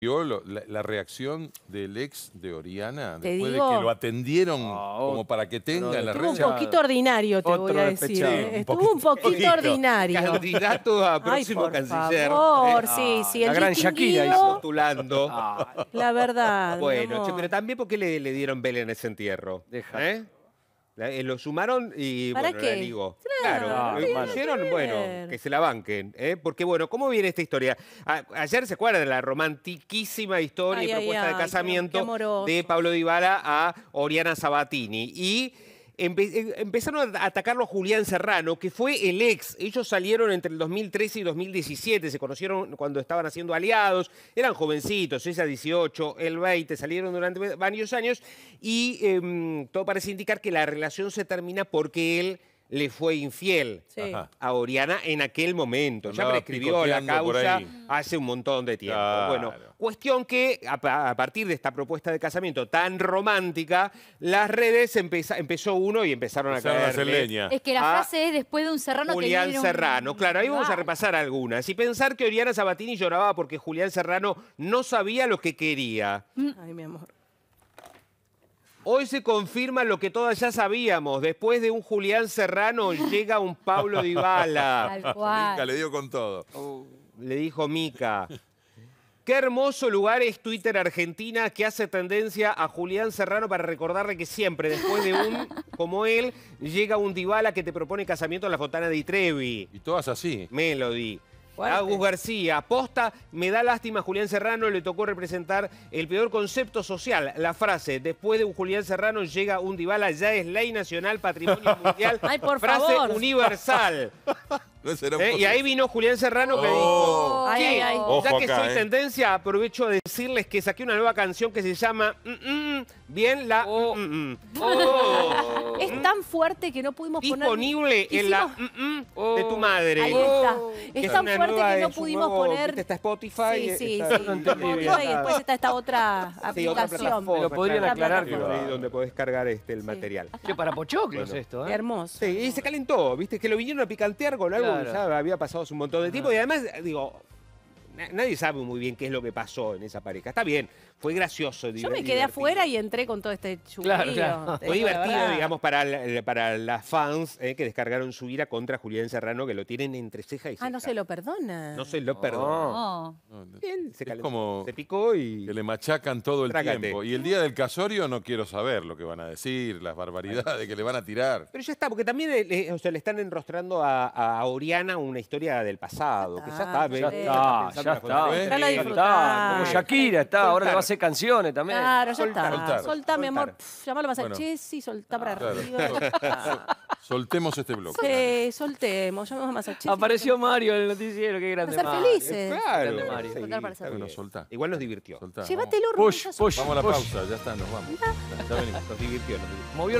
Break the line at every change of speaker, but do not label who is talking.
Yo la, reacción del ex de Oriana, después de que lo atendieron ah, como para que tenga la reacción. Estuvo un poquito ordinario, te voy a decir. Eh, estuvo un poquito, ordinario. Candidato a próximo Ay, por canciller. Favor, ah, sí, sí. El la gran Shakira hizo postulando. la verdad. Bueno, pero también porque le, le dieron en ese entierro. Deja. ¿Eh? Eh, lo sumaron y bueno, digo. Claro, bueno, que se la banquen. ¿eh? Porque, bueno, ¿cómo viene esta historia? ayer se acuerdan de la romantiquísima historia y propuesta de casamiento de Pablo Dybala a Oriana Sabatini. Y eh, empezaron a atacarlo a Julián Serrano, que fue el ex. Ellos salieron entre el 2013 y 2017, se conocieron cuando estaban haciendo aliados, eran jovencitos, a 18, el 20, salieron durante varios años y em, todo parece indicar que la relación se termina porque él le fue infiel a Oriana en aquel momento. ya prescribió la causa hace un montón de tiempo. Bueno, cuestión que a, partir de esta propuesta de casamiento tan romántica, las redes empezó uno y empezaron, a caer. Es que la frase es después de un serrano Julián Serrano. Claro, ahí vamos a repasar algunas. Y pensar que Oriana Sabatini lloraba porque Julián Serrano no sabía lo que quería. Mm. Ay, mi amor. Hoy se confirma lo que todas ya sabíamos. Después de un Julián Serrano llega un Pablo Dibala. Mica le dio con todo. Uh, le dijo Mica. Qué hermoso lugar es Twitter Argentina que hace tendencia a Julián Serrano para recordarle que siempre, después de un como él, llega un Dibala que te propone casamiento en la fontana de Itrevi. Y todas así. Melody. Agus García, aposta, me da lástima Julián Serrano, le tocó representar el peor concepto social. La frase, después de un Julián Serrano llega un Dibala, ya es ley nacional, patrimonio mundial. frase universal. Eh, y ahí vino Julián Serrano que dijo, oh. ya que soy eh". tendencia, aprovecho a decirles que saqué una nueva canción que se llama mm, mm, Bien la... Oh. Mm, oh fuerte que no pudimos poner... Disponible en la mm, mm, de tu madre. Ahí está. Oh. es tan fuerte que no pudimos poner... Está Spotify. Sí, sí, y después está esta otra aplicación. Lo podrían aclarar. Ahí donde podés cargar este, el material. Que para pochoclos esto, ¿eh? hermoso. Sí, y se calentó, ¿viste? Que lo vinieron a picantear con algo que ya había pasado un montón de tiempo. Y además, digo nadie sabe muy bien qué es lo que pasó en esa pareja. Está bien, fue gracioso. Yo me quedé afuera y entré con todo este churrillo. Fue divertido, digamos, para, eh, para las fans eh, que descargaron su ira contra Julián Serrano, que lo tienen entre ceja y ah, ceja. Ah, no se lo perdona. No oh. se lo perdona. Bien, se, se picó y... Que le machacan todo el tiempo. Y el día del casorio no quiero saber lo que van a decir, las barbaridades que le van a tirar. Pero ya está, porque también le, le están enrostrando a, a, Oriana una historia del pasado, que ya está. Ya está, ya está. Como Shakira está, ahora le va a hacer canciones también. Claro, ya está. Soltá, mi amor. llámalo va a bueno. Che, sí, soltá para ah, arriba. Soltemos este bloque. Sí, soltemos. Llamamos a Massachusetts. Apareció Mario en el noticiero, qué grande. Para ser Mario. felices. Claro. Mario. Sí, para ser Igual nos divirtió. Soltá. el Push, Vamos a la pausa, ya está, nos vamos. Está bien, Nos divirtió, nos